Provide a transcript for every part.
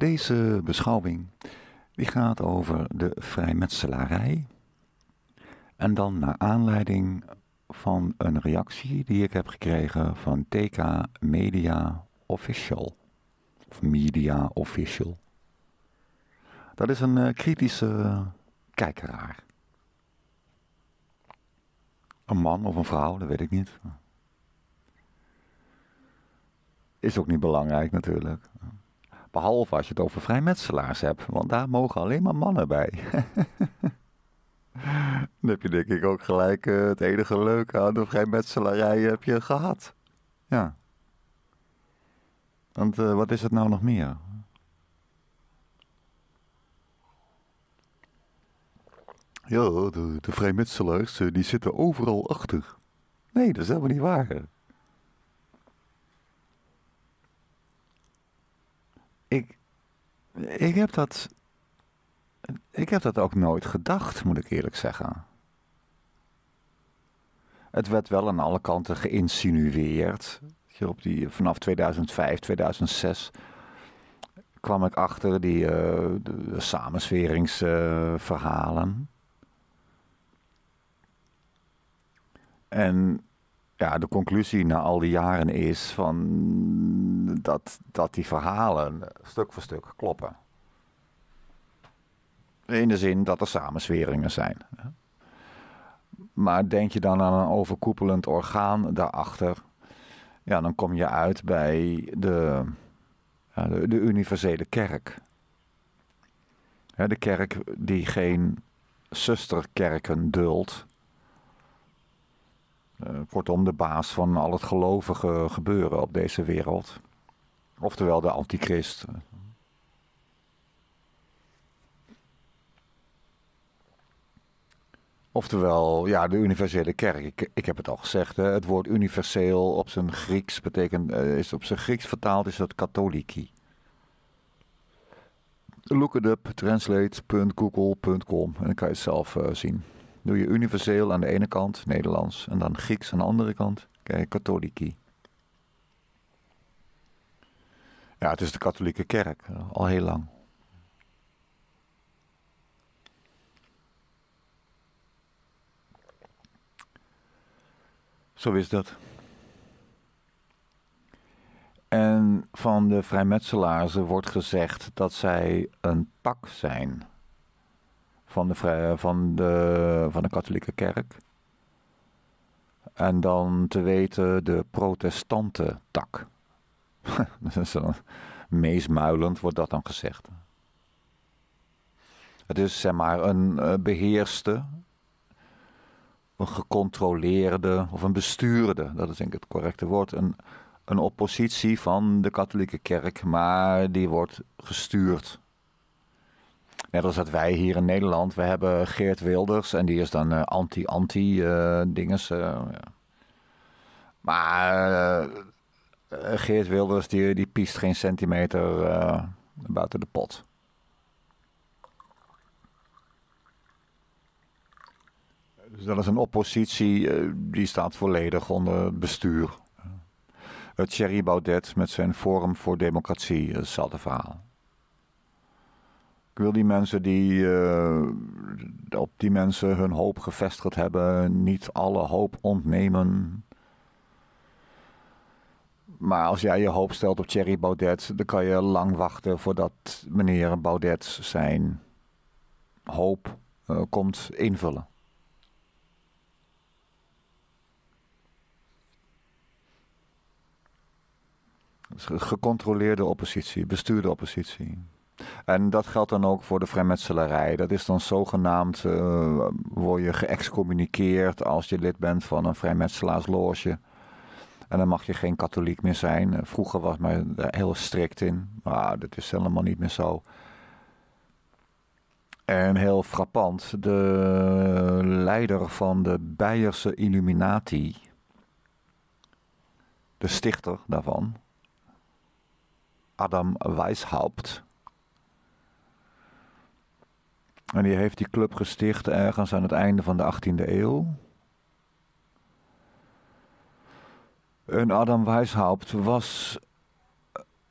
Deze beschouwing die gaat over de vrijmetselarij. En dan naar aanleiding van een reactie die ik heb gekregen van TK Media Official. Of Media Official. Dat is een eh, kritische kijkeraar. Een man of een vrouw, dat weet ik niet. Is ook niet belangrijk natuurlijk. Behalve als je het over vrijmetselaars hebt, want daar mogen alleen maar mannen bij. Dan heb je denk ik ook gelijk eh, het enige leuke aan de vrijmetselarij heb je gehad. Ja. Want eh, wat is het nou nog meer? Ja, de, de vrijmetselaars eh, die zitten overal achter. Nee, dat is helemaal niet waar. ik, ik heb dat. Ik heb dat ook nooit gedacht, moet ik eerlijk zeggen. Het werd wel aan alle kanten geïnsinueerd. Op die, eh, vanaf 2005, 2006 kwam ik achter die uh, samensweringsverhalen. en ja, de conclusie na al die jaren is van dat, dat die verhalen stuk voor stuk kloppen. In de zin dat er samensweringen zijn. Maar denk je dan aan een overkoepelend orgaan daarachter? Ja, dan kom je uit bij de, de, de universele kerk. De kerk die geen zusterkerken duldt eh, kortom, de baas van al het gelovige gebeuren op deze wereld. Oftewel de antichrist. Oftewel, ja, de universele kerk. Ik, ik heb het al gezegd. Hè. Het woord universeel op zijn Grieks betekent, eh, is op zijn Grieks vertaald is dat katholiki. Look it up, translate.google.com en dan kan je het zelf eh, zien doe je universeel aan de ene kant Nederlands en dan Grieks aan de andere kant, kijk katholiki. Ja, het is de katholieke kerk, eh, al heel lang. Zo is dat. En van de vrijmetselaars wordt gezegd dat zij een pak zijn van de, van de, van de katholieke kerk. En dan te weten de protestante tak. dat meesmuilend, wordt dat dan gezegd. Het is zeg maar een eh, beheerste, een gecontroleerde of een bestuurde, dat is denk ik het correcte woord. Een, een oppositie van de katholieke kerk, maar die wordt gestuurd Net als dat wij hier in Nederland, we hebben Geert Wilders en die is dan eh, anti-anti-dinges. Eh, eh, maar Geert Wilders, die, die piest geen centimeter buiten de pot. Dus dat is een oppositie die staat volledig onder bestuur. Thierry Baudet met zijn Forum voor Democratie zal hetzelfde verhaal wil die mensen die eh, op die mensen hun hoop gevestigd hebben, niet alle hoop ontnemen. Maar als jij je hoop stelt op Thierry Baudet, dan kan je lang wachten voordat meneer Baudet zijn hoop eh, komt invullen. Gecontroleerde oppositie, bestuurde oppositie. En dat geldt dan ook voor de vrijmetselarij. Dat is dan zogenaamd, uh, word je geëxcommuniceerd als je lid bent van een vrijmetselaarsloge. En dan mag je geen katholiek meer zijn. Eh, vroeger was men daar heel strikt in, maar dat is helemaal niet meer zo. En heel frappant, de leider van de Beierse Illuminati, de stichter daarvan, Adam Weishaupt, en die heeft die club gesticht ergens aan het einde van de 18e eeuw. En Adam Weishaupt was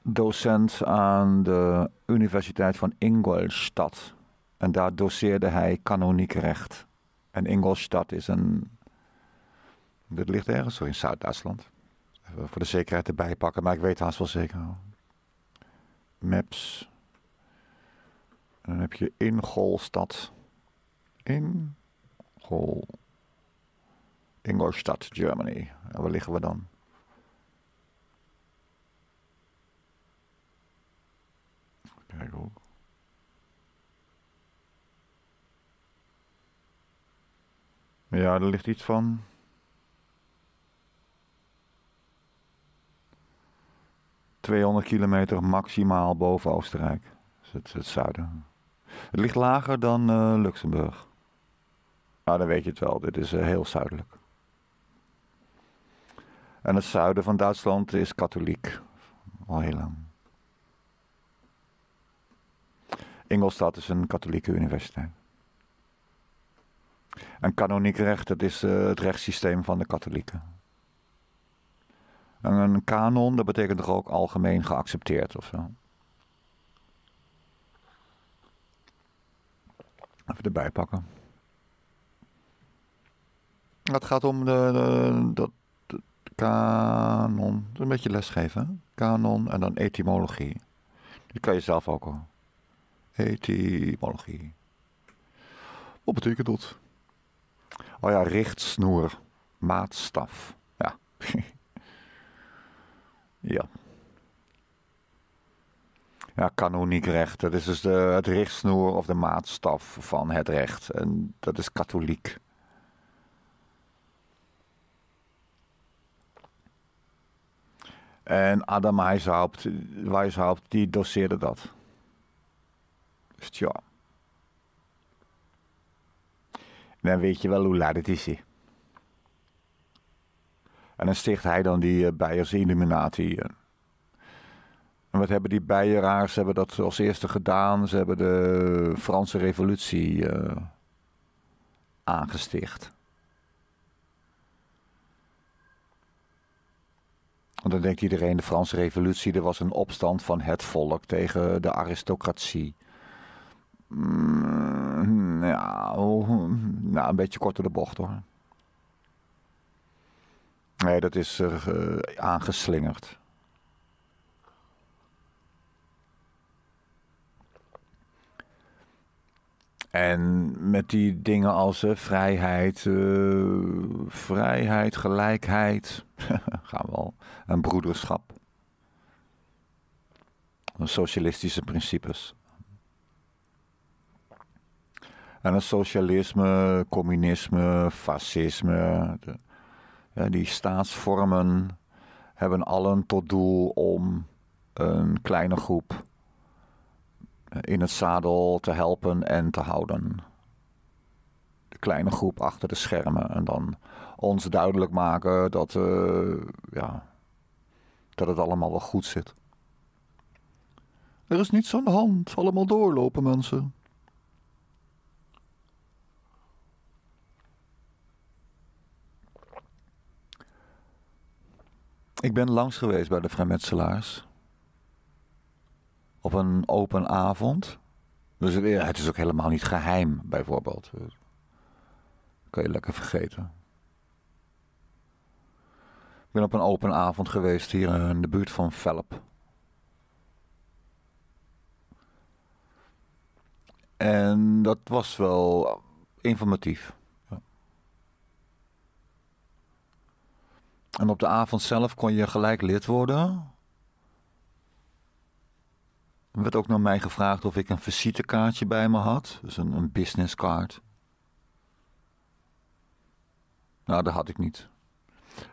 docent aan de Universiteit van Ingolstadt. En daar doseerde hij kanoniek recht. En Ingolstadt is een. Dat ligt ergens zo in Zuid-Duitsland. Even voor de zekerheid erbij pakken, maar ik weet haast wel zeker. Maps dan heb je Ingolstad. Ingol. Ingolstadt, Germany. En waar liggen we dan? Kijk ook. Ja, er ligt iets van. ...200 kilometer maximaal boven Oostenrijk. Dus het, het zuiden. Het ligt lager dan eh, Luxemburg. Nou, dan weet je het wel. Dit is eh, heel zuidelijk. En het zuiden van Duitsland is katholiek. Al heel lang. Ingolstadt is een katholieke universiteit. En kanoniek recht, dat is eh, het rechtssysteem van de katholieken. En een kanon, dat betekent toch ook algemeen geaccepteerd of zo. erbij pakken. Het gaat om de, dat kanon. Een beetje lesgeven. Kanon en dan etymologie. Die kan je zelf ook al. Etymologie. Wat betekent dat? Oh ja, richtsnoer. Maatstaf. Ja. ja ja, recht. Dat is dus de, het richtsnoer of de maatstaf van het recht. En dat is katholiek. En Adam Weishaupt, Weishaupt die doseerde dat. Dus tja. En dan weet je wel hoe laat het is. Hij. En dan sticht hij dan die uh, eh, Bijers Illuminati. Eh, en wat hebben die bijeraars hebben dat als eerste gedaan? Ze hebben de Franse Revolutie eh, aangesticht. Want dan denkt iedereen, de Franse Revolutie, er was een opstand van het volk tegen de aristocratie. Mm, nou, nou, een beetje korter de bocht hoor. Nee, dat is uh, aangeslingerd. En met die dingen als eh, vrijheid, eh, vrijheid, gelijkheid, gaan we al, en broederschap. Socialistische principes. En een socialisme, communisme, fascisme, ja, die staatsvormen hebben allen tot doel om een kleine groep eh, in het zadel te helpen en te houden. De kleine groep achter de schermen en dan ons duidelijk maken dat, eh, ja, dat het allemaal wel goed zit. Er is niets aan de hand, allemaal doorlopen mensen. Ik ben langs geweest bij de vrijmetselaars op een open avond. Dus eh, het is ook helemaal niet geheim, bijvoorbeeld. Dat kan je lekker vergeten. Ik ben op een open avond geweest hier eh, in de buurt van Velp. En dat was wel informatief. Ja. En op de avond zelf kon je gelijk lid worden. Er werd ook naar mij gevraagd of ik een visitekaartje bij me had, dus een, een businesscard. Nou, dat had ik niet.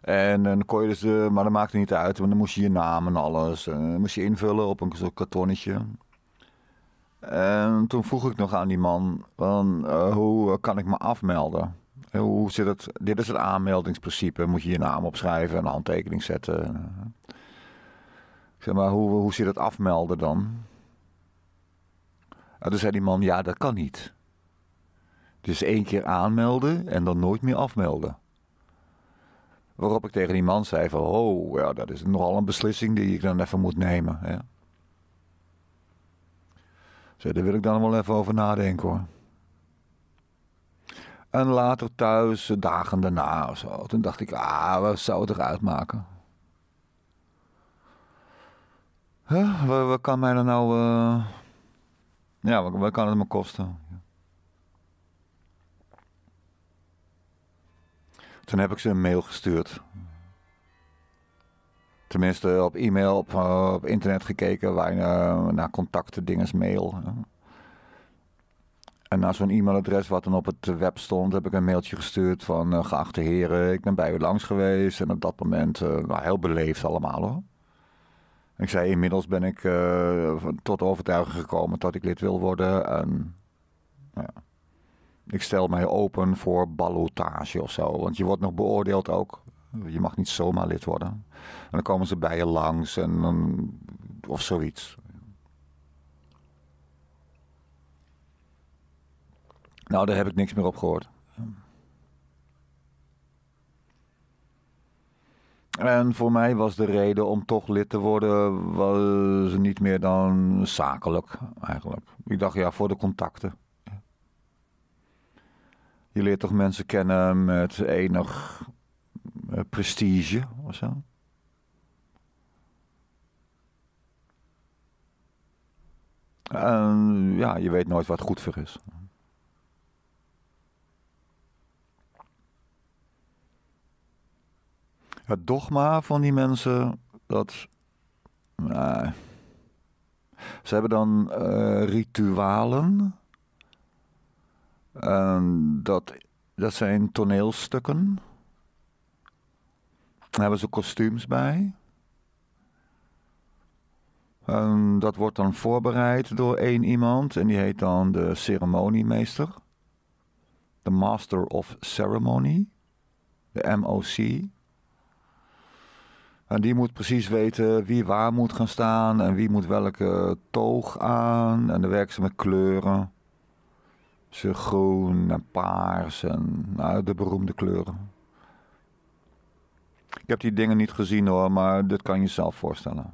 En dan kon je dus, maar dat maakte niet uit, want dan moest je je naam en alles, eh, moest je invullen op een soort kartonnetje. En toen vroeg ik nog aan die man, van, eh, hoe kan ik me afmelden? Hoe zit het? Dit is het aanmeldingsprincipe. Moet je je naam opschrijven en een handtekening zetten. Ik zeg maar, hoe, hoe zit het afmelden dan? En nou, toen zei die man, ja, dat kan niet. Dus één keer aanmelden en dan nooit meer afmelden. Waarop ik tegen die man zei van, oh, ja, dat is nogal een beslissing die ik dan even moet nemen. Ja. Zei, daar wil ik dan wel even over nadenken hoor. En later thuis, dagen daarna of zo, toen dacht ik, ah, wat zou het eruit maken? Wat, kan mij dan nou... Eh, ja, wat, kan het me kosten? Toen heb ik ze een mail gestuurd. Tenminste, op e-mail, op, eh, internet gekeken, waar, eh, naar contacten, dinges, mail. En naar zo'n e-mailadres wat dan op het web stond, heb ik een mailtje gestuurd van eh, geachte heren, ik ben bij u langs geweest. En op dat moment, nou, heel beleefd allemaal hoor. Ik zei, inmiddels ben ik eh, tot overtuiging gekomen dat ik lid wil worden. En, ja. Ik stel mij open voor ballotage of zo. Want je wordt nog beoordeeld ook. Je mag niet zomaar lid worden. En dan komen ze bij je langs en, dan of zoiets. Nou, daar heb ik niks meer op gehoord. En voor mij was de reden om toch lid te worden was niet meer dan zakelijk eigenlijk. Ik dacht ja, voor de contacten. Je leert toch mensen kennen met enig eh, prestige of zo. En ja, je weet nooit wat goed voor is. Het dogma van die mensen, dat. Nou, ze hebben dan eh, ritualen. En dat, dat zijn toneelstukken. Daar hebben ze kostuums bij. En dat wordt dan voorbereid door één iemand en die heet dan de ceremoniemeester. De Master of Ceremony, de MOC. En die moet precies weten wie waar moet gaan staan en wie moet welke toog aan. En dan werken ze met kleuren. Ze groen en paars en nou, de beroemde kleuren. Ik heb die dingen niet gezien hoor, maar dat kan je zelf voorstellen.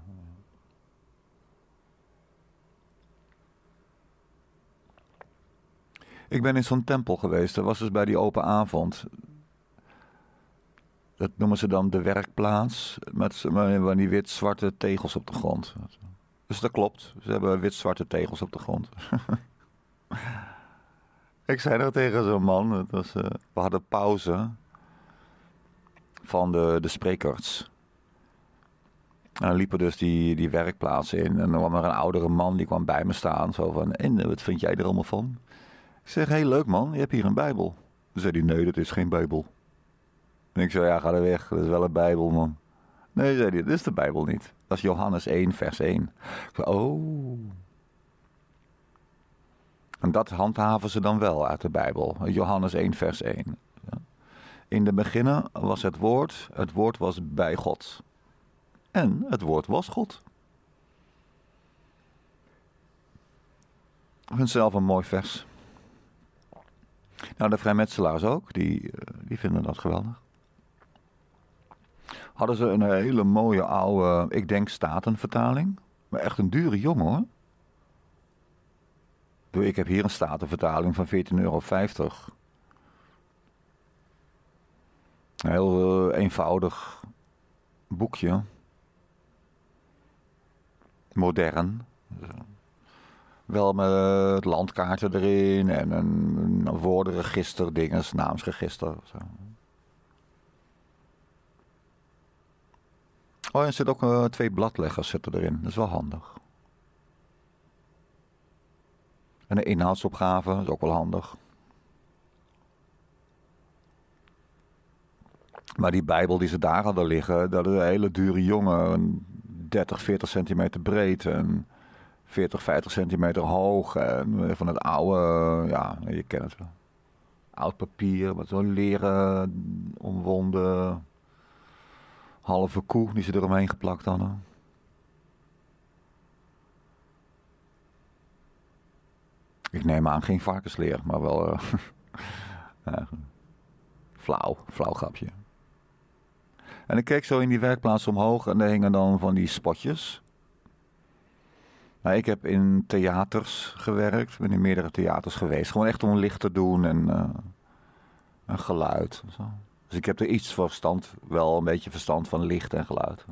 Ik ben in zo'n tempel geweest. Dat was dus bij die open avond. Dat noemen ze dan de werkplaats. Met die wit-zwarte tegels op de grond. Dus dat klopt. Ze hebben wit-zwarte tegels op de grond. ik zei dat tegen zo'n man. was, eh, we hadden pauze van de, de sprekers. En dan liepen dus die, die werkplaats in. En dan kwam er een oudere man die kwam bij me staan. Zo van, en eh, wat vind jij er allemaal van? Ik zeg, heel leuk man, je hebt hier een bijbel. Dan zei hij, nee, dat is geen bijbel. En ik zei, ja, ga er weg. Dat is wel een Bijbel, man. Nee, zei hij, dat is de Bijbel niet. Dat is Johannes 1, vers 1. Ik zei, oh. En dat handhaven ze dan wel uit de Bijbel. Johannes 1, vers 1. In de beginnen was het woord, het woord was bij God. En het woord was God. Ik zelf een mooi vers. Nou, de vrijmetselaars ook, die, eh, die vinden dat geweldig hadden ze een eh, hele mooie oude, ik denk, Statenvertaling. Maar echt een dure jongen hoor. Ik heb hier een statenvertaling van 14,50 euro. Een heel eh, eenvoudig boekje. Modern. Wel met eh, landkaarten erin en een, woordenregister, dinges, naamsregister. Zo. Oh, en er ook eh, twee bladleggers zitten erin. Dat is wel handig. En een inhoudsopgave is ook wel handig. Maar die Bijbel die ze daar hadden liggen, dat is een hele dure jongen. 30, 40 centimeter breed en 40, 50 centimeter hoog. En eh, van het oude, eh, ja, je kent het wel. Oud papier, wat zo'n leren omwonden halve koe die ze eromheen geplakt hadden. Ik neem aan geen varkensleer, maar wel. Eh, eh, flauw, flauw grapje. En ik keek zo in die werkplaats omhoog en er hingen dan van die spotjes. Nou, ik heb in theaters gewerkt, ben in meerdere theaters geweest. Gewoon echt om licht te doen en, uh, geluid. zo. Dus ik heb er iets verstand, wel een beetje verstand van licht en geluid.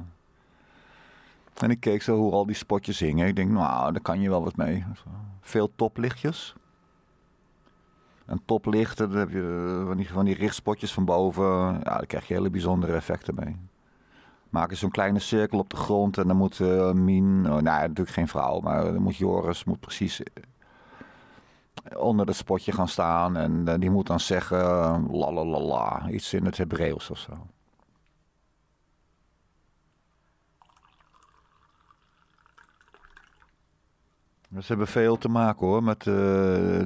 En ik keek zo hoe al die spotjes hingen. Ik denk, nou, daar kan je wel wat mee. Veel toplichtjes. En toplichten, dan heb je eh, van die, die richtspotjes van boven. Ja, daar krijg je hele bijzondere effecten mee. Maak eens zo'n kleine cirkel op de grond en dan moet eh, min, nou, Oh, nou, natuurlijk geen vrouw, maar dan moet Joris moet precies onder het spotje gaan staan. En eh, die moet dan zeggen la la la la. Iets in het Hebreeuws of zo. Ze hebben veel te maken hoor met eh,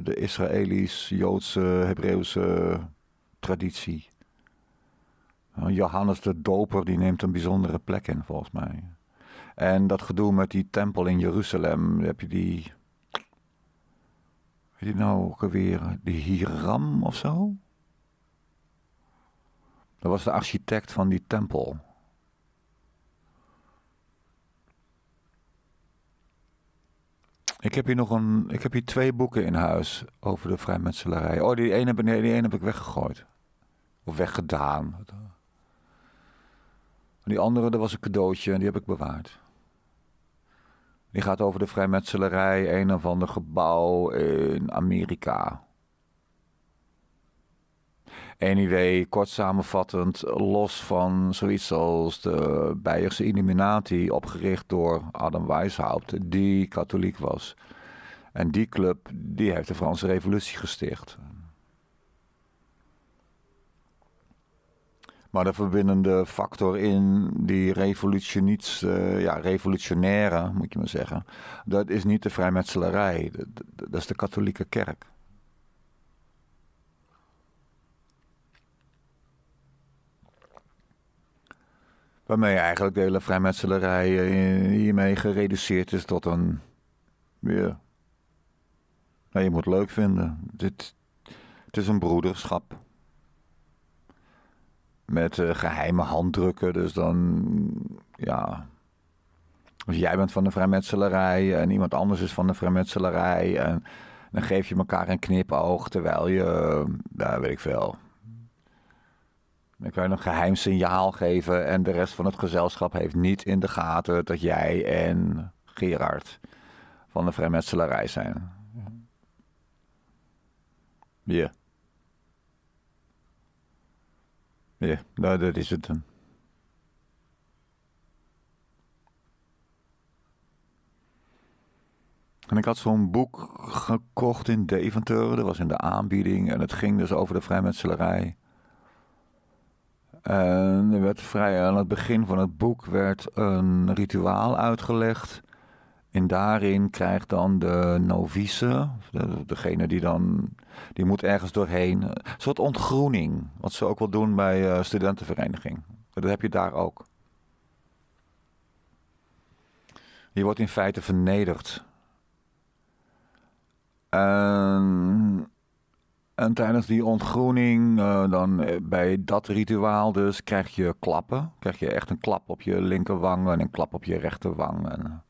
de Israëlisch, Joodse, Hebreeuwse traditie. Eh, Johannes de Doper die neemt een bijzondere plek in volgens mij. En dat gedoe met die tempel in Jeruzalem, heb je die Weet je nou ook alweer? De Hiram of zo? Dat was de architect van die tempel. Ik heb hier nog een. Ik heb hier twee boeken in huis over de vrijmetselarij. Oh, die ene, nee, die ene heb ik weggegooid. Of weggedaan. Die andere, dat was een cadeautje en die heb ik bewaard. Die gaat over de vrijmetselarij, een of ander gebouw in Amerika. Anyway, kort samenvattend, los van zoiets als de Beierse Illuminati, opgericht door Adam Weishaupt, die katholiek was. En die club die heeft de Franse Revolutie gesticht. Maar de verbindende factor in die uh, ja, revolutionaire, moet je maar zeggen, dat is niet de vrijmetselarij. Dat, is de katholieke kerk. Waarmee eigenlijk de hele vrijmetselarij eh, hiermee gereduceerd is tot een. ja, Nou, je moet het leuk vinden. Dit, het is een broederschap met eh, geheime handdrukken. Dus dan, ja. als jij bent van de vrijmetselarij en iemand anders is van de vrijmetselarij. En dan geef je elkaar een knipoog terwijl je, daar eh, weet ik veel. Dan kan je een geheim signaal geven en de rest van het gezelschap heeft niet in de gaten dat jij en Gerard van de vrijmetselarij zijn. Ja. Ja, nou, dat is het dan. En ik had zo'n boek gekocht in Deventer. Dat was in de aanbieding. En het ging dus over de vrijmetselarij. En er werd vrij aan het begin van het boek werd een rituaal uitgelegd. En daarin krijgt dan de novice, degene die dan, die moet ergens doorheen. Eh, een soort ontgroening, wat ze ook wel doen bij eh, studentenvereniging. Dat heb je daar ook. Je wordt in feite vernederd. En, tijdens die ontgroening, eh, dan bij dat rituaal dus, krijg je klappen. Krijg je echt een klap op je linkerwang en een klap op je rechterwang. En,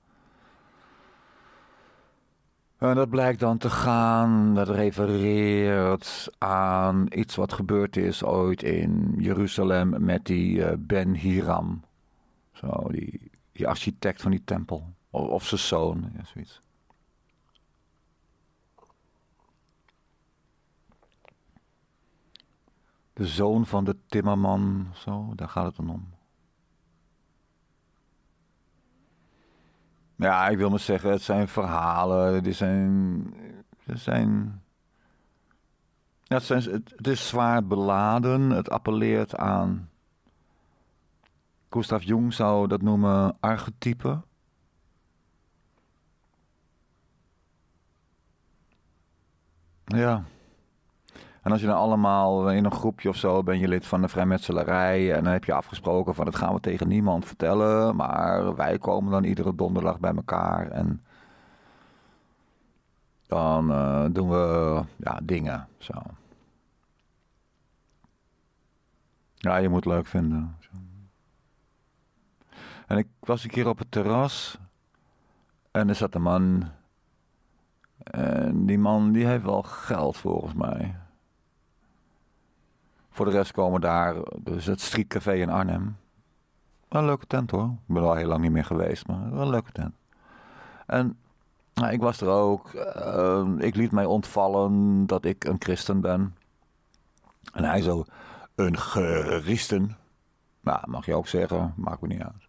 en dat blijkt dan te gaan, dat refereert aan iets wat gebeurd is ooit in Jeruzalem met die eh, Ben Hiram. Zo, die, architect van die tempel. Of, of zijn zoon, ja, zoiets. De zoon van de timmerman, zo, daar gaat het dan om. Ja, ik wil maar zeggen, het zijn verhalen. Dit zijn. Dit zijn ja, het, zijn, het, is zwaar beladen. Het appelleert aan. Gustav Jung zou dat noemen archetype. Ja. En als je dan allemaal in een groepje of zo ben je lid van de vrijmetselarij. En dan heb je afgesproken van dat gaan we tegen niemand vertellen. Maar wij komen dan iedere donderdag bij elkaar. En dan eh, doen we ja, dingen. Zo. Ja, je moet het leuk vinden. Zo. En ik was een keer op het terras. En er zat een man. En die man die heeft wel geld volgens mij. Voor de rest komen daar, dus het Streetcafé in Arnhem. een leuke tent hoor. Ik ben al heel lang niet meer geweest, maar wel een leuke tent. En nou, ik was er ook. Ehm, ik liet mij ontvallen dat ik een christen ben. En hij zo, een christen. Nou, mag je ook zeggen, maakt me niet uit.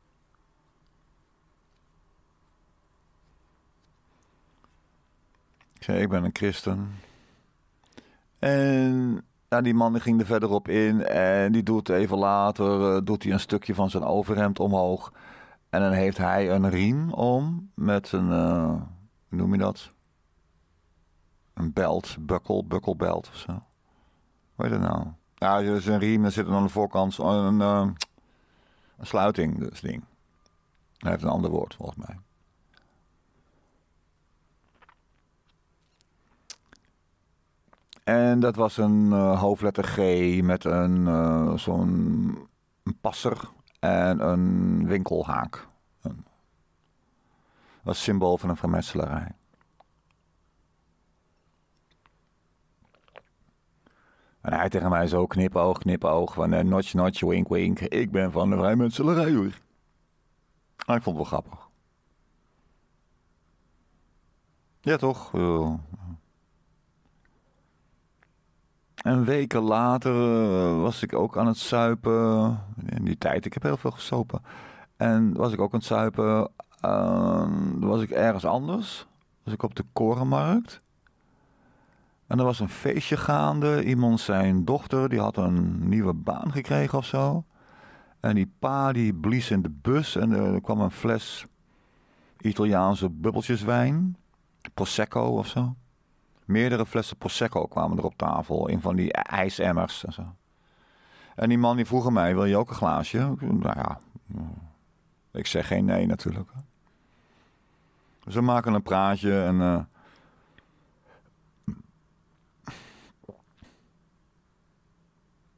Ik zei, ik ben een christen. En die man ging er verder op in en die doet even later eh, doet hij een stukje van zijn overhemd omhoog. En dan heeft hij een riem om met een, eh, hoe noem je dat? Een belt, bukkel, bukkelbelt of zo. Hoe je dat nou? Ja, er is een riem, en zit er aan de voorkant een, een, eh, een sluiting, dus ding. Hij heeft een ander woord volgens mij. En dat was een eh, hoofdletter G met een uh, zo'n passer en een winkelhaak. Een, was symbool van een vermetselarij. En hij tegen mij zo knipoog, knipoog, van uh, notch, notch, wink, wink. Ik ben van de vrijmetselarij hoor. Ah, ik vond het wel grappig. Ja toch? En weken later eh, was ik ook aan het zuipen. In die tijd, ik heb heel veel gesopen. En was ik ook aan het zuipen. Uh, was ik ergens anders. Was ik op de korenmarkt. En er was een feestje gaande. Iemand zijn dochter, die had een nieuwe baan gekregen of zo. En die pa die blies in de bus en er kwam een fles Italiaanse bubbeltjeswijn. Prosecco of zo. Meerdere flessen Prosecco kwamen er op tafel in van die ijsemmers en zo. En die man die vroeg mij, wil je ook een glaasje? Nou ja, ik zeg geen nee natuurlijk. Dus maken een praatje en... Eh,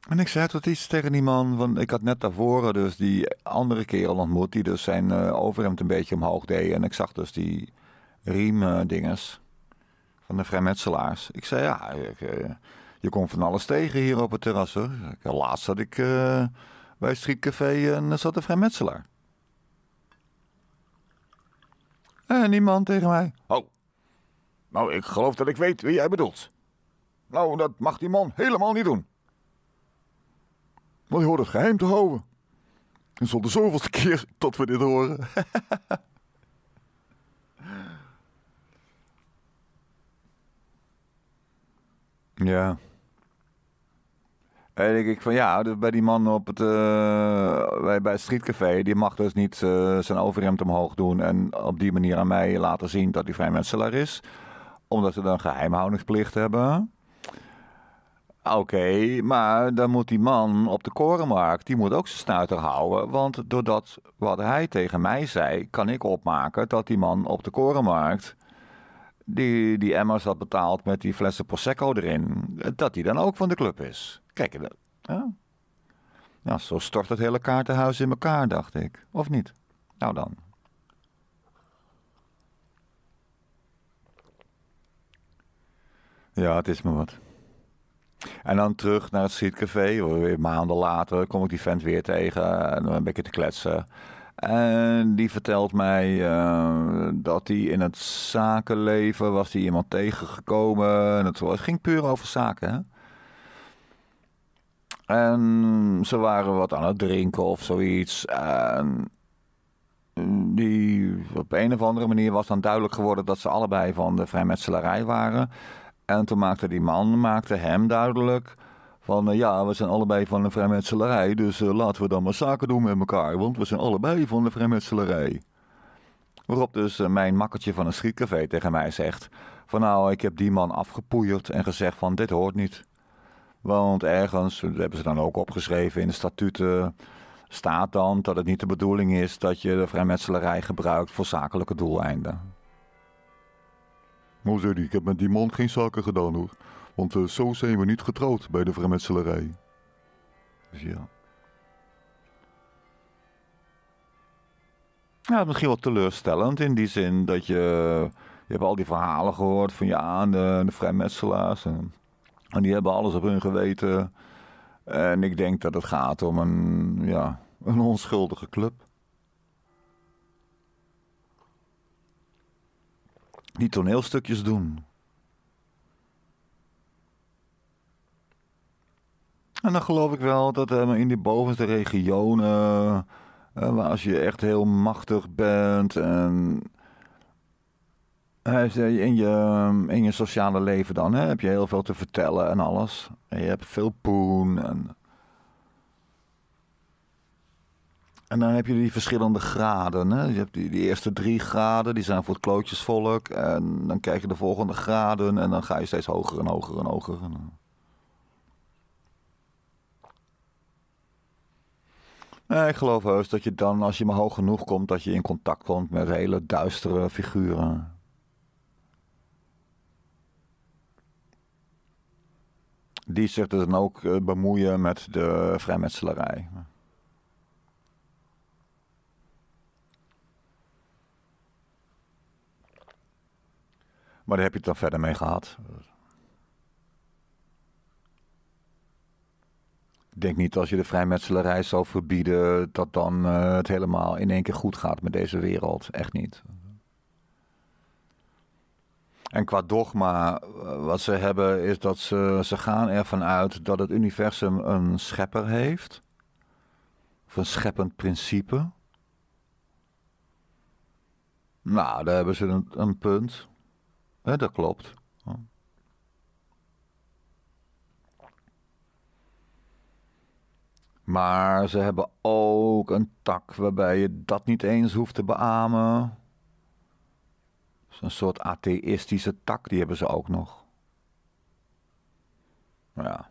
en ik zei tot iets tegen die man, want ik had net daarvoor dus die andere kerel ontmoet... die dus zijn eh, overhemd een beetje omhoog deed. En ik zag dus die riemdingers van de vrijmetselaars. Ik zei, ja, eh, je komt van alles tegen hier op het terras. Hoor. Laatst zat ik uh, bij Streetcafé en er zat een vrijmetselaar. En eh, die man tegen mij. Oh, nou, ik geloof dat ik weet wie jij bedoelt. Nou, dat mag die man helemaal niet doen. Want hij hoort het geheim te houden. En de zoveelste keer tot we dit horen. Ja. En denk ik van ja, dus bij die man op het, uh, bij, het streetcafé, die mag dus niet eh, zijn overhemd omhoog doen en op die manier aan mij laten zien dat hij vrijmetselaar is. Omdat ze dan geheimhoudingsplicht hebben. Oké, maar dan moet die man op de korenmarkt, die moet ook zijn snuiter houden. Want doordat wat hij tegen mij zei, kan ik opmaken dat die man op de korenmarkt die, die Emma's had betaald met die flessen Prosecco erin, dat die dan ook van de club is. Kijk, dat, ja. ja. zo stort het hele kaartenhuis in elkaar, dacht ik. Of niet? Nou dan. Ja, het is me wat. En dan terug naar het weer Maanden later kom ik die vent weer tegen en dan ben ik te kletsen. En die vertelt mij eh, dat hij in het zakenleven was hij iemand tegengekomen. En het, het ging puur over zaken. Hè? En ze waren wat aan het drinken of zoiets. En die, op een of andere manier was dan duidelijk geworden dat ze allebei van de vrijmetselarij waren. En toen maakte die man maakte hem duidelijk van eh, ja, we zijn allebei van de vrijmetselarij, dus eh, laten we dan maar zaken doen met elkaar, want we zijn allebei van de vrijmetselarij. Waarop dus eh, mijn makkertje van een schietcafé tegen mij zegt: Van nou, ik heb die man afgepoeierd en gezegd: van dit hoort niet. Want ergens, dat hebben ze dan ook opgeschreven in de statuten, staat dan dat het niet de bedoeling is dat je de vrijmetselarij gebruikt voor zakelijke doeleinden. Maar zeg, ik heb met die man geen zaken gedaan hoor. Want eh, zo zijn we niet getrouwd bij de vermetselarij. Dus ja. Ja, misschien wel teleurstellend in die zin dat je... Je hebt al die verhalen gehoord van ja, eh, de, de vrijmetselaars. En, en die hebben alles op hun geweten. En ik denk dat het gaat om een, ja, een onschuldige club. Die toneelstukjes doen. En dan geloof ik wel dat eh, in die bovenste regionen, eh, eh, waar als je echt heel machtig bent en in je, in je sociale leven dan hè, heb je heel veel te vertellen en alles. En je hebt veel poen. En, en dan heb je die verschillende graden. Hè. Je hebt die, eerste drie graden, die zijn voor het klootjesvolk. En dan krijg je de volgende graden en dan ga je steeds hoger en hoger en hoger. En, Nee, ik geloof heus dat je dan, als je maar hoog genoeg komt, dat je in contact komt met hele duistere figuren. Die zich dus dan ook eh, bemoeien met de vrijmetselarij. Maar daar heb je het dan verder mee gehad. Ik denk niet als je de vrijmetselarij zou verbieden, dat dan eh, het helemaal in één keer goed gaat met deze wereld. Echt niet. En qua dogma, eh, wat ze hebben, is dat ze, ze gaan ervan uit dat het universum een schepper heeft. Of een scheppend principe. Nou, daar hebben ze een, een punt. dat klopt. Maar ze hebben ook een tak waarbij je dat niet eens hoeft te beamen. een soort atheïstische tak, die hebben ze ook nog. Nou ja.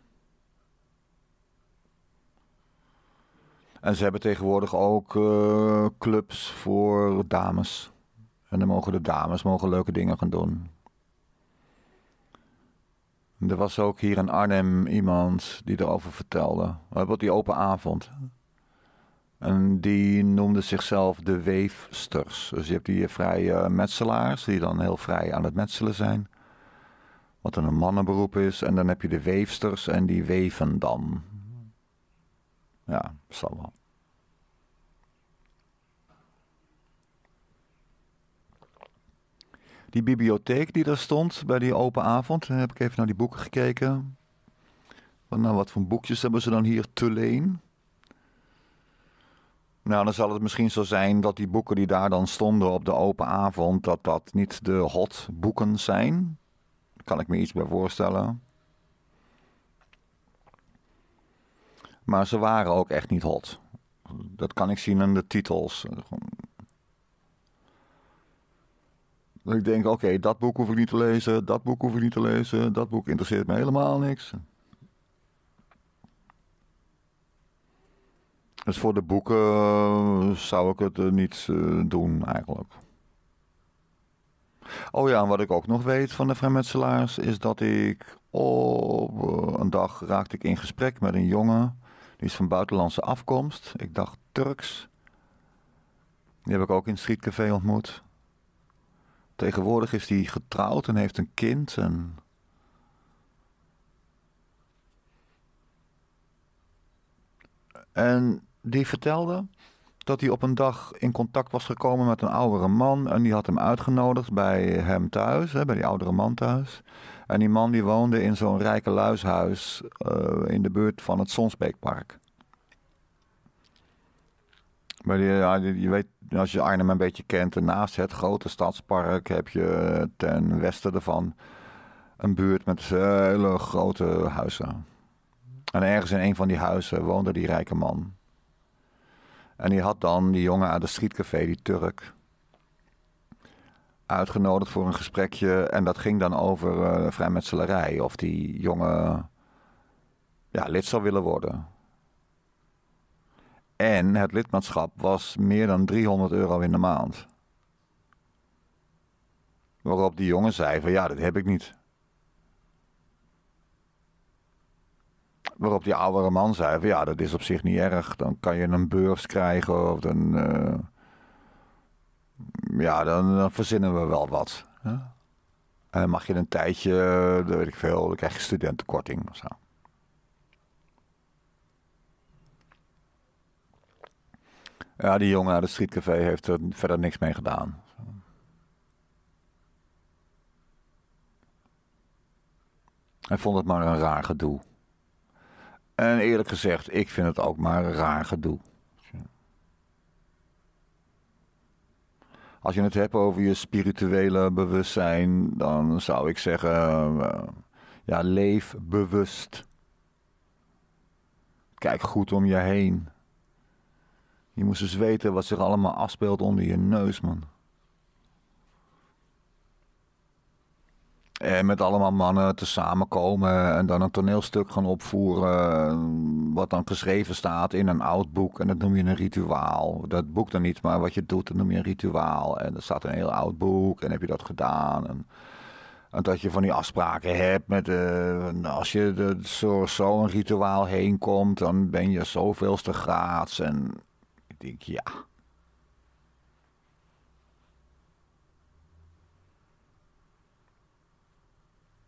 En ze hebben tegenwoordig ook eh, clubs voor dames. En dan mogen de dames mogen leuke dingen gaan doen. Er was ook hier in Arnhem iemand die erover vertelde. Wat die open avond. En die noemde zichzelf de weefsters. Dus je hebt die vrije metselaars, die dan heel vrij aan het metselen zijn. Wat een mannenberoep is. En dan heb je de weefsters en die weven dan. Ja, zal wel. die bibliotheek die daar stond bij die open avond, heb ik even naar die boeken gekeken. Wat nou, wat voor boekjes hebben ze dan hier te leen? Nou, dan zal het misschien zo zijn dat die boeken die daar dan stonden op de open avond, dat dat niet de hot boeken zijn. Daar kan ik me iets bij voorstellen. Maar ze waren ook echt niet hot. Dat kan ik zien in de titels. Dat ik denk, oké, dat boek hoef ik niet te lezen, dat boek hoef ik niet te lezen, dat boek interesseert me helemaal niks. Dus voor de boeken eh, zou ik het eh, niet eh, doen eigenlijk. Oh ja, en wat ik ook nog weet van de vrijmetselaars is dat ik op een dag raakte ik in gesprek met een jongen. Die is van buitenlandse afkomst. Ik dacht Turks. Die heb ik ook in het streetcafé ontmoet. Tegenwoordig is hij getrouwd en heeft een kind. En... en die vertelde dat hij op een dag in contact was gekomen met een oudere man. En die had hem uitgenodigd bij hem thuis, hè, bij die oudere man thuis. En die man die woonde in zo'n rijke luishuis eh, in de buurt van het Sonsbeekpark. Maar ja, je weet, als je Arnhem een beetje kent, naast het grote stadspark heb je eh, ten westen ervan een buurt met hele grote huizen. En ergens in een van die huizen woonde die rijke man. En die had dan die jongen uit het schietcafé, die Turk, uitgenodigd voor een gesprekje. En dat ging dan over uh, vrijmetselarij. Of die jongen ja, lid zou willen worden. En het lidmaatschap was meer dan 300 euro in de maand. Waarop die jongen zei van ja, dat heb ik niet. Waarop die oudere man zei van ja, dat is op zich niet erg. Dan kan je een beurs krijgen of dan... Eh, ja, dan, verzinnen we wel wat. Hè? En mag je een tijdje, dat eh, weet ik veel, dan krijg je studentenkorting of zo. Ja, die jongen uit het streetcafé heeft er verder niks mee gedaan. Hij vond het maar een raar gedoe. En eerlijk gezegd, ik vind het ook maar een raar gedoe. Als je het hebt over je spirituele bewustzijn, dan zou ik zeggen: eh, ja, leef bewust. Kijk goed om je heen. Je moest dus weten wat zich allemaal afspeelt onder je neus, man. En met allemaal mannen te samenkomen en dan een toneelstuk gaan opvoeren. Wat dan geschreven staat in een oud boek. En dat noem je een rituaal. Dat boek dan niet, maar wat je doet, dat noem je een rituaal. En er staat een heel oud boek. En heb je dat gedaan? En, en dat je van die afspraken hebt met. Eh, als je de, zo, zo een rituaal heen komt, dan ben je zoveelste graads. En denk, ja.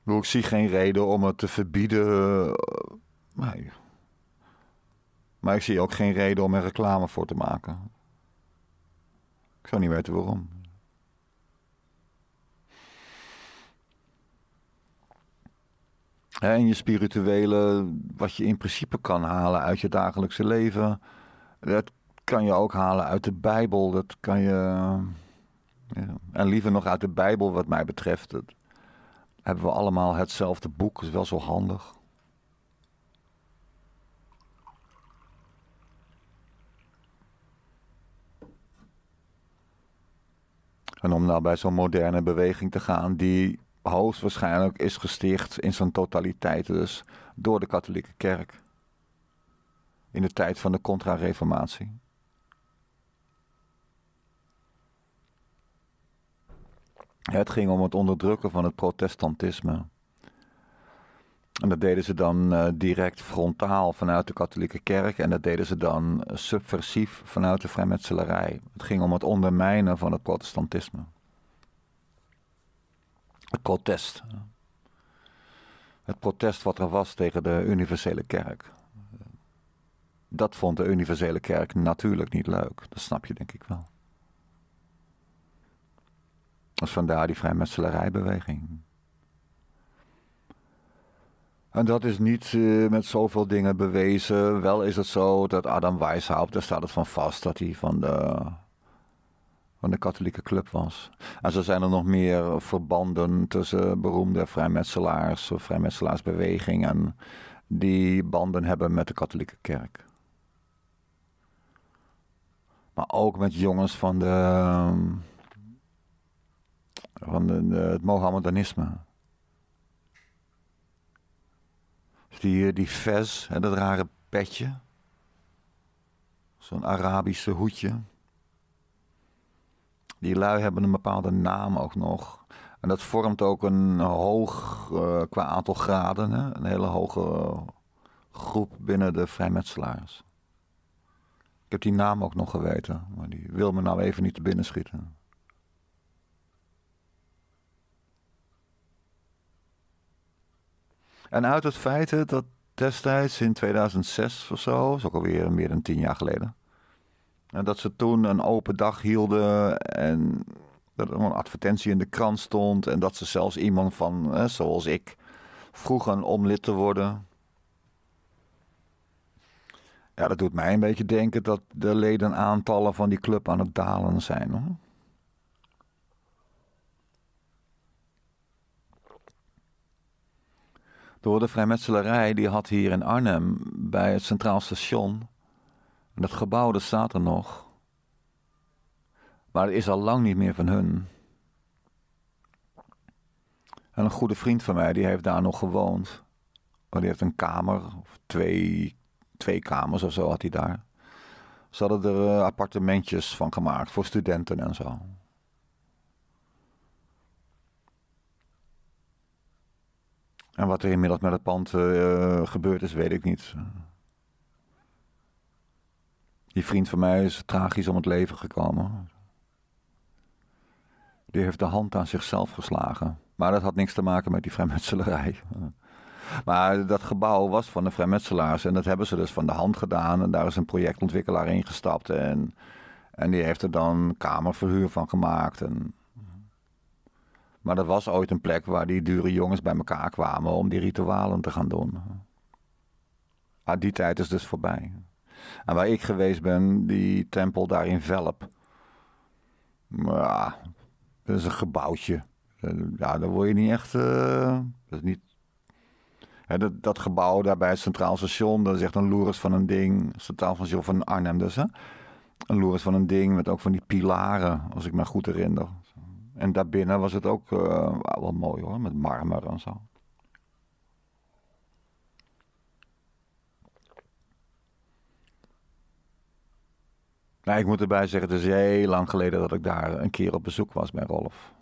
Ik zie geen reden om het te verbieden. Eh, maar ik zie ook geen reden om er reclame voor te maken. Ik zou niet weten waarom. En je spirituele, wat je in principe kan halen uit je dagelijkse leven. Dat kan je ook halen uit de Bijbel. Dat kan je. Ja. En liever nog uit de Bijbel, wat mij betreft. Dat hebben we allemaal hetzelfde boek. Dat is wel zo handig. En om nou bij zo'n moderne beweging te gaan, die hoogstwaarschijnlijk is gesticht in zijn totaliteit dus door de katholieke kerk. In de tijd van de contra-reformatie. Het ging om het onderdrukken van het protestantisme. En dat deden ze dan eh, direct frontaal vanuit de katholieke kerk en dat deden ze dan eh, subversief vanuit de vrijmetselarij. Het ging om het ondermijnen van het protestantisme. Het protest. Het protest wat er was tegen de universele kerk. Dat vond de universele kerk natuurlijk niet leuk. Dat snap je denk ik wel. Dus vandaar die vrijmetselarijbeweging. En dat is niet eh, met zoveel dingen bewezen. Wel is het zo dat Adam Weishaupt, daar staat het van vast, dat hij van de, van de katholieke club was. En zo zijn er nog meer verbanden tussen beroemde vrijmetselaars, of vrijmetselaarsbewegingen die banden hebben met de katholieke kerk. Maar ook met jongens van de van het Mohammedanisme. Dus die, die fez, hè, dat rare petje. Zo'n Arabische hoedje. Die lui hebben een bepaalde naam ook nog. En dat vormt ook een hoog, eh, qua aantal graden, hè, een hele hoge groep binnen de vrijmetselaars. Ik heb die naam ook nog geweten, maar die wil me nou even niet te binnen schieten. En uit het feit dat destijds in 2006 of zo, is ook alweer meer dan tien jaar geleden. En dat ze toen een open dag hielden en dat er een advertentie in de krant stond. En dat ze zelfs iemand van, hè, zoals ik, vroegen om lid te worden. Ja, dat doet mij een beetje denken dat de ledenaantallen van die club aan het dalen zijn. Hoor. door de vrijmetselarij, die had hier in Arnhem bij het Centraal Station. En dat gebouw, dat staat er nog. Maar dat is al lang niet meer van hun. En een goede vriend van mij, die heeft daar nog gewoond. Oh, die heeft een kamer, of twee, twee kamers of zo had hij daar. Ze hadden er eh, appartementjes van gemaakt voor studenten en zo. En wat er inmiddels met het pand eh, eh, gebeurd is, weet ik niet. Die vriend van mij is tragisch om het leven gekomen. Die heeft de hand aan zichzelf geslagen. Maar dat had niks te maken met die vrijmetselarij. Maar dat gebouw was van de vrijmetselaars. En dat hebben ze dus van de hand gedaan. En daar is een projectontwikkelaar ingestapt. En, en die heeft er dan kamerverhuur van gemaakt. En maar dat was ooit een plek waar die dure jongens bij elkaar kwamen om die ritualen te gaan doen. Ah, die tijd is dus voorbij. En waar ik geweest ben, die tempel daar in Velp. Ja, ah, dat is een gebouwtje. Eh, ja, daar word je niet echt. Eh, dat is niet. dat, dat gebouw daar bij het Centraal Station, dat is echt een loeres van een ding. Centraal Station van Arnhem dus, hè? Een loeres van een ding met ook van die pilaren, als ik me goed herinner. En daarbinnen was het ook uh, wel mooi hoor, met marmer en zo. Nou, ik moet erbij zeggen, het is heel lang geleden dat ik daar een keer op bezoek was bij Rolf.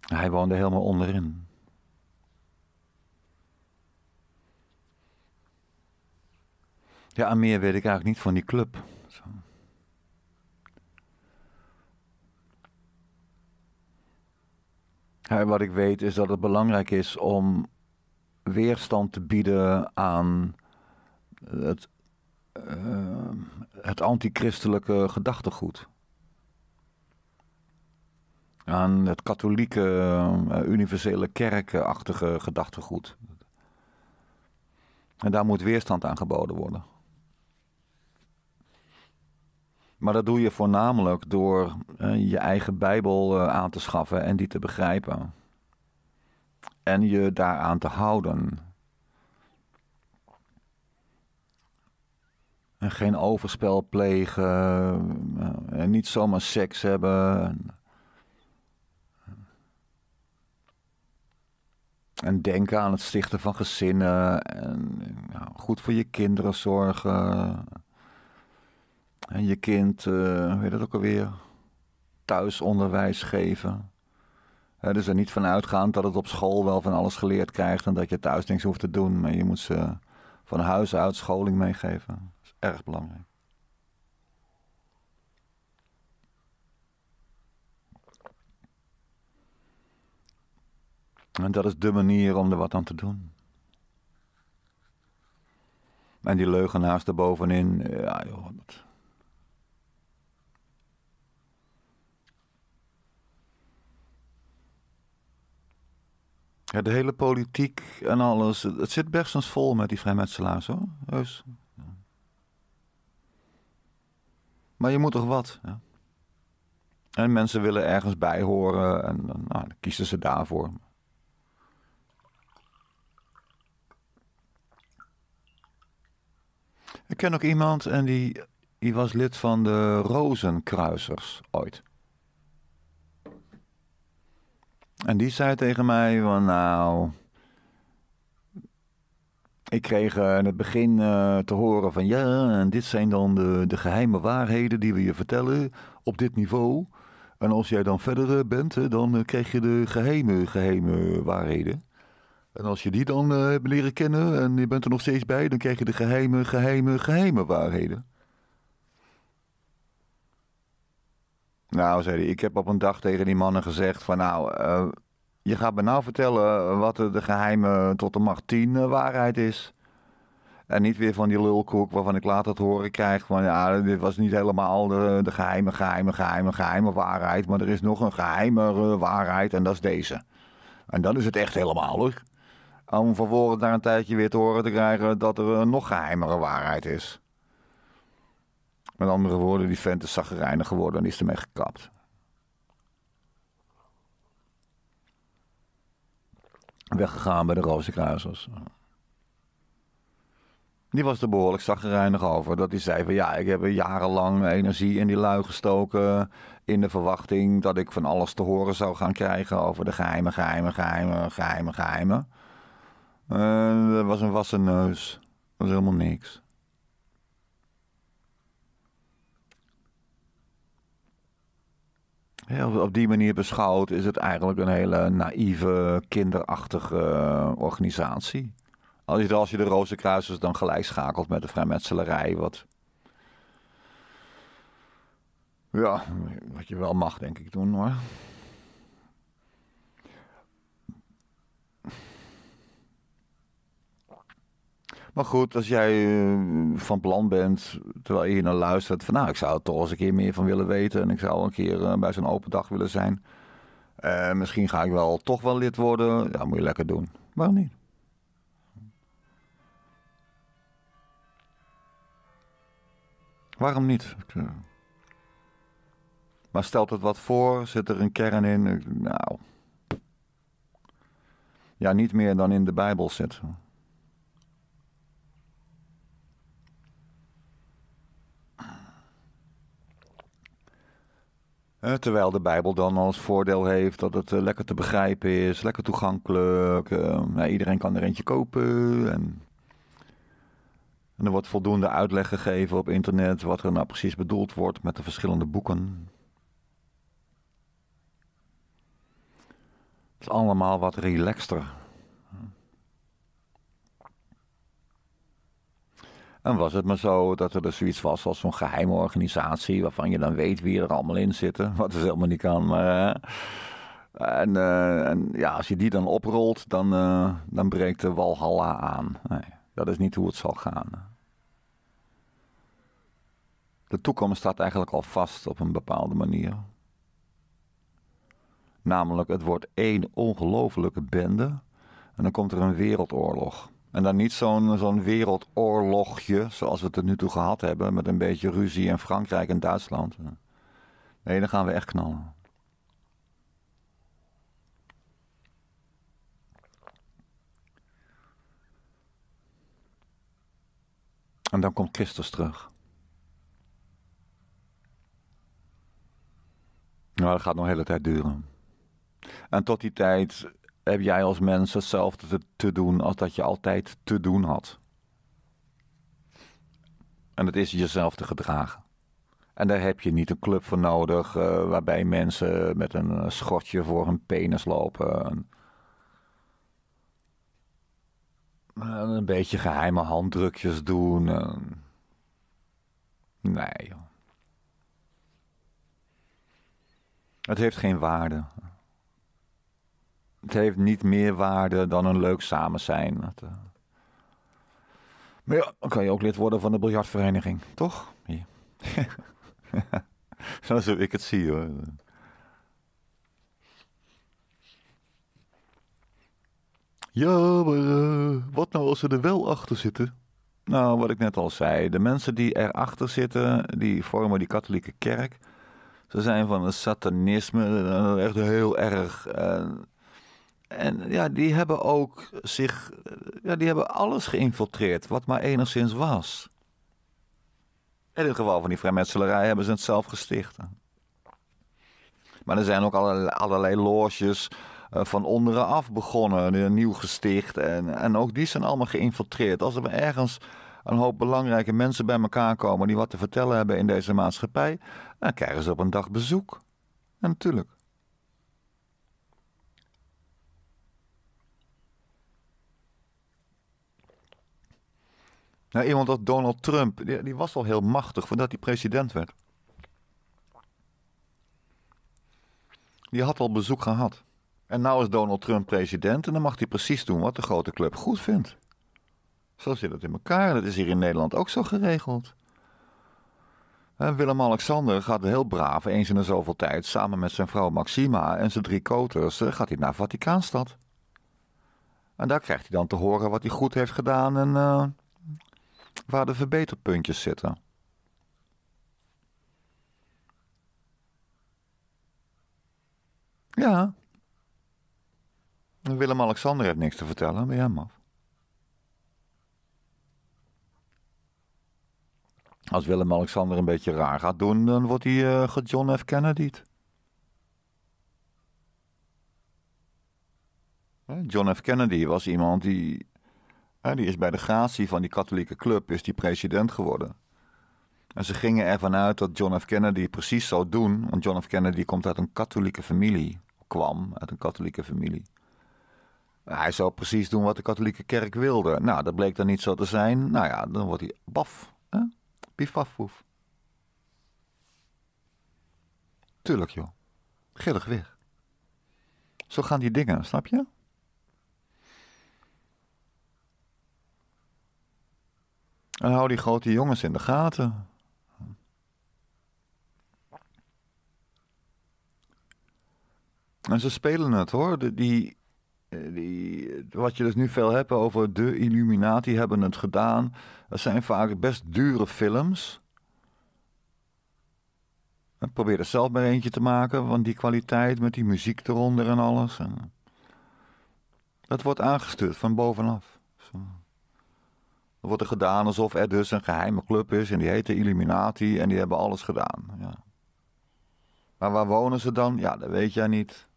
Hij woonde helemaal onderin. Ja, en meer weet ik eigenlijk niet van die club. wat ik weet is dat het belangrijk is om weerstand te bieden aan het, eh, het antichristelijke gedachtegoed. Aan het katholieke, eh, universele kerkenachtige gedachtegoed. En daar moet weerstand aan geboden worden. Maar dat doe je voornamelijk door eh, je eigen Bijbel eh, aan te schaffen en die te begrijpen. En je daaraan te houden. En geen overspel plegen. Eh, en niet zomaar seks hebben. En denken aan het stichten van gezinnen. En nou, goed voor je kinderen zorgen en je kind, uh, hoe heet dat ook alweer, thuisonderwijs geven. dus er niet van uitgaan dat het op school wel van alles geleerd krijgt en dat je thuis niks hoeft te doen. Maar je moet ze van huis uit scholing meegeven. Dat is erg belangrijk. En dat is de manier om er wat aan te doen. En die leugenaars erbovenin, ja joh, dat, Ja, de hele politiek en alles. Het zit best vol met die vrijmetselaars hoor. Heus. Maar je moet toch wat? Ja. En mensen willen ergens bij horen en nou, dan kiezen ze daarvoor. Ik ken ook iemand en die, die was lid van de Rozenkruisers ooit. En die zei tegen mij van nou. Ik kreeg eh, in het begin eh, te horen van ja, en dit zijn dan de, de geheime waarheden die we je vertellen op dit niveau. En als jij dan verder eh, bent, dan krijg je de geheime, geheime waarheden. En als je die dan hebt leren kennen en je bent er nog steeds bij, dan krijg je de geheime, geheime, geheime waarheden. Nou, zei hij, ik heb op een dag tegen die mannen gezegd van nou, eh, je gaat me nou vertellen eh, wat de geheime tot de macht 10 eh, waarheid is. En niet weer van die lulkoek waarvan ik later het horen krijg van ja, dit was niet helemaal de, de geheime, geheime, geheime, geheime waarheid. Maar er is nog een geheimere waarheid en dat is deze. En dan is het echt helemaal hoor. Om vervolgens daar een tijdje weer te horen te krijgen dat er een nog geheimere waarheid is. Met andere woorden, die vent is zaggerijnig geworden en is ermee gekapt. Weggegaan bij de Rozenkruisers. Die was er behoorlijk zagrijnig over. Dat hij zei van ja, ik heb jarenlang energie in die lui gestoken. In de verwachting dat ik van alles te horen zou gaan krijgen over de geheime, geheime, geheime, geheime, geheime. dat eh, was een wassen neus. Dat was helemaal niks. op die manier beschouwd is het eigenlijk een hele naïeve, kinderachtige eh, organisatie. Als je, als je de Rozenkruisers dan gelijk schakelt met de vrijmetselarij, wat. Ja, wat je wel mag, denk ik, doen hoor. Maar goed, als jij eh, van plan bent, terwijl je hier naar luistert, van nou, ik zou er toch eens een keer meer van willen weten. En ik zou een keer eh, bij zo'n open dag willen zijn. Uh, misschien ga ik wel toch wel lid worden. Ja, moet je lekker doen. Waarom niet? Waarom niet? Maar stelt het wat voor? Zit er een kern in? Nou. Ja, niet meer dan in de Bijbel zit. Eh, terwijl de Bijbel dan als voordeel heeft dat het eh, lekker te begrijpen is, lekker toegankelijk. Nou, iedereen kan er eentje kopen. En, en er wordt voldoende uitleg gegeven op internet wat er nou precies bedoeld wordt met de verschillende boeken. Het is allemaal wat relaxter. En was het maar zo dat er dus zoiets was als zo'n geheime organisatie, waarvan je dan weet wie er allemaal in zitten, wat dus helemaal niet kan. en, eh, en, ja, als je die dan oprolt, dan, eh, dan breekt de Walhalla aan. Nee, dat is niet hoe het zal gaan. De toekomst staat eigenlijk al vast op een bepaalde manier. Namelijk, het wordt één ongelofelijke bende en dan komt er een wereldoorlog. En dan niet zo'n zo'n wereldoorlogje zoals we het er nu toe gehad hebben. Met een beetje ruzie in Frankrijk en Duitsland. Nee, dan gaan we echt knallen. En dan komt Christus terug. Nou, dat gaat nog een hele tijd duren. En tot die tijd heb jij als mens hetzelfde te, doen als dat je altijd te doen had. En dat is jezelf te gedragen. En daar heb je niet een club voor nodig eh, waarbij mensen met een eh, schotje voor hun penis lopen. En een beetje geheime handdrukjes doen. Nee, joh. Het heeft geen waarde het heeft niet meer waarde dan een leuk samen zijn. Eh. Maar ja, dan kan je ook lid worden van de biljartvereniging, toch? Hier. Zoals ik het zie hoor. Ja, maar wat nou als ze er wel achter zitten? Nou, wat ik net al zei. De mensen die erachter zitten, die vormen die katholieke kerk. Ze zijn van het satanisme, eh, echt heel erg. Eh, en ja, die hebben ook zich, ja, die hebben alles geïnfiltreerd wat maar enigszins was. En in het geval van die vrijmetselarij hebben ze het zelf gesticht. Maar er zijn ook allerlei, allerlei loges eh, van af begonnen, nieuw gesticht. En, en ook die zijn allemaal geïnfiltreerd. Als er ergens een hoop belangrijke mensen bij elkaar komen die wat te vertellen hebben in deze maatschappij, dan krijgen ze op een dag bezoek. En natuurlijk. Nou, iemand als Donald Trump, die, die was al heel machtig voordat hij president werd. Die had al bezoek gehad. En nou is Donald Trump president en dan mag hij precies doen wat de grote club goed vindt. Zo zit het in elkaar. Dat is hier in Nederland ook zo geregeld. Willem-Alexander gaat heel braaf eens in de zoveel tijd samen met zijn vrouw Maxima en zijn drie koters eh, gaat hij naar Vaticaanstad. En daar krijgt hij dan te horen wat hij goed heeft gedaan en eh, waar de verbeterpuntjes zitten. Ja. Willem-Alexander heeft niks te vertellen bij hem af. Als Willem-Alexander een beetje raar gaat doen, dan wordt hij uh, John F. Kennedy. John F. Kennedy was iemand die die is bij de gratie van die katholieke club is die president geworden. En ze gingen ervan uit dat John F. Kennedy precies zou doen, want John F. Kennedy komt uit een katholieke familie, kwam uit een katholieke familie. Hij zou precies doen wat de katholieke kerk wilde. Nou, dat bleek dan niet zo te zijn. Nou ja, dan wordt hij baf. Hè? Pief, poef. Tuurlijk, joh. Gillig weer. Zo gaan die dingen, snap je? En hou die grote jongens in de gaten. En ze spelen het hoor. Die, eh, die, wat je dus nu veel hebt over de Illuminati hebben het gedaan. Dat zijn vaak best dure films. probeer er zelf maar eentje te maken van die kwaliteit met die muziek eronder en alles. En dat wordt aangestuurd van bovenaf. Zo wordt er gedaan alsof er dus een geheime club is en die heet de Illuminati en die hebben alles gedaan. Ja. Maar waar wonen ze dan? Ja, dat weet jij niet.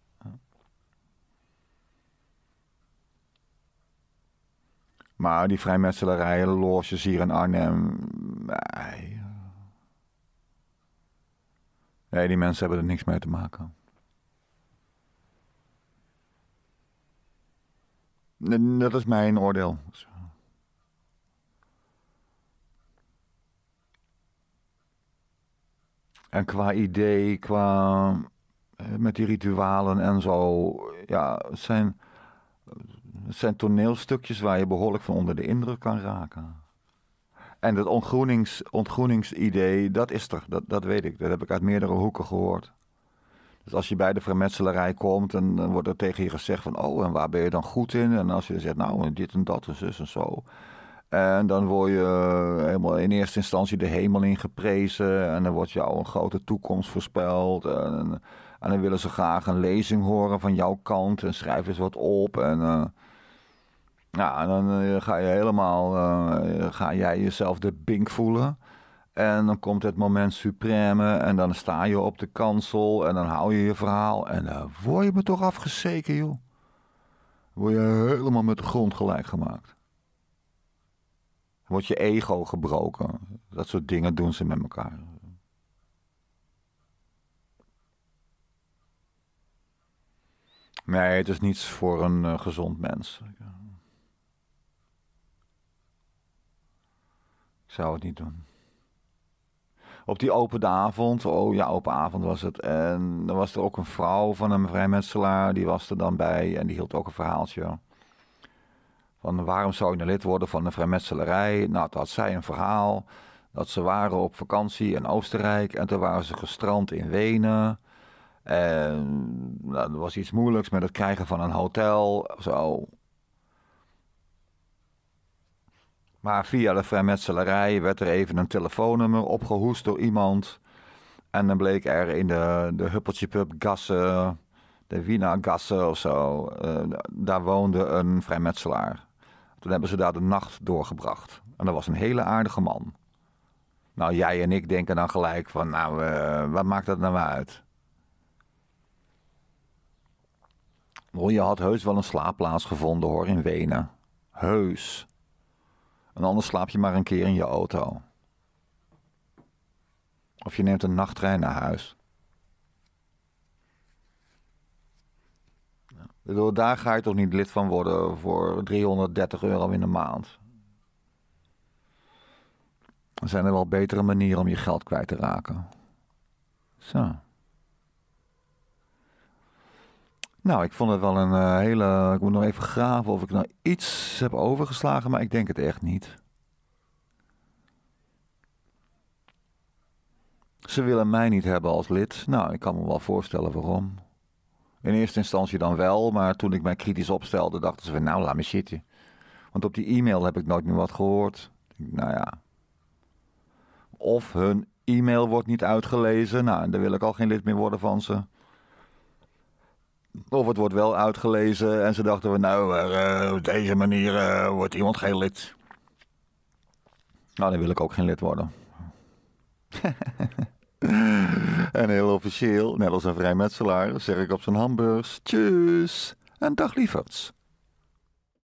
Maar die vrijmetselarijen, loges hier in Arnhem. Nee. nee, die mensen hebben er niks mee te maken. Dat is mijn oordeel. En qua idee, qua eh, met die ritualen en zo, ja, het zijn, zijn toneelstukjes waar je behoorlijk van onder de indruk kan raken. En dat ontgroenings, ontgroeningsidee, dat is er, dat, dat weet ik. Dat heb ik uit meerdere hoeken gehoord. Dus als je bij de vermetselarij komt en dan wordt er tegen je gezegd van... oh, en waar ben je dan goed in? En als je zegt, nou, dit en dat en zus en zo... En dan word je eh, helemaal in eerste instantie de hemel in geprezen. En dan wordt jou een grote toekomst voorspeld. En, en dan willen ze graag een lezing horen van jouw kant. En schrijf eens wat op. En, eh, ja, en dan eh, ga je helemaal, ga jij jezelf de bink voelen. En dan komt het moment supreme en dan sta je op de kansel en dan hou je je verhaal. En dan word je me toch afgezeken, joh. Dan word je helemaal met de grond gelijk gemaakt wordt je ego gebroken. Dat soort dingen doen ze met elkaar. Nee, het is niets voor een eh, gezond mens. Ik zou het niet doen. Op die open avond, oh ja, open avond was het. En dan was er ook een vrouw van een vrijmetselaar, die was er dan bij en die hield ook een verhaaltje. Van waarom zou je een nou lid worden van een vrijmetselarij? Nou, toen had zij een verhaal. Dat ze waren op vakantie in Oostenrijk en toen waren ze gestrand in Wenen. En nou, er was iets moeilijks met het krijgen van een hotel. Zo. Maar via de vrijmetselarij werd er even een telefoonnummer opgehoest door iemand. En dan bleek er in de, de Huppeltjepub Gassen, de Wiener Gassen of zo, eh, daar woonde een vrijmetselaar. Toen hebben ze daar de nacht doorgebracht. En dat was een hele aardige man. Nou, jij en ik denken dan gelijk van, nou, uh, wat maakt dat nou uit? je had heus wel een slaapplaats gevonden hoor, in Wenen. Heus. En anders slaap je maar een keer in je auto. Of je neemt een nachttrein naar huis. bedoel, daar ga je toch niet lid van worden voor 330 euro in de maand. Er zijn er wel betere manieren om je geld kwijt te raken. Zo. Nou, ik vond het wel een eh, hele. Ik moet nog even graven of ik nou iets heb overgeslagen, maar ik denk het echt niet. Ze willen mij niet hebben als lid. Nou, ik kan me wel voorstellen waarom. In eerste instantie dan wel, maar toen ik mij kritisch opstelde, dachten ze van nou, laat me zitten. Want op die e-mail heb ik nooit meer wat gehoord. Nou ja. Of hun e-mail wordt niet uitgelezen. Nou, en wil ik al geen lid meer worden van ze. Of het wordt wel uitgelezen en ze dachten van nou, eh, op deze manier eh, wordt iemand geen lid. Nou, dan wil ik ook geen lid worden. en heel officieel, net als een vrijmetselaar, zeg ik op zijn hamburgers: Tjus en dag lieverds.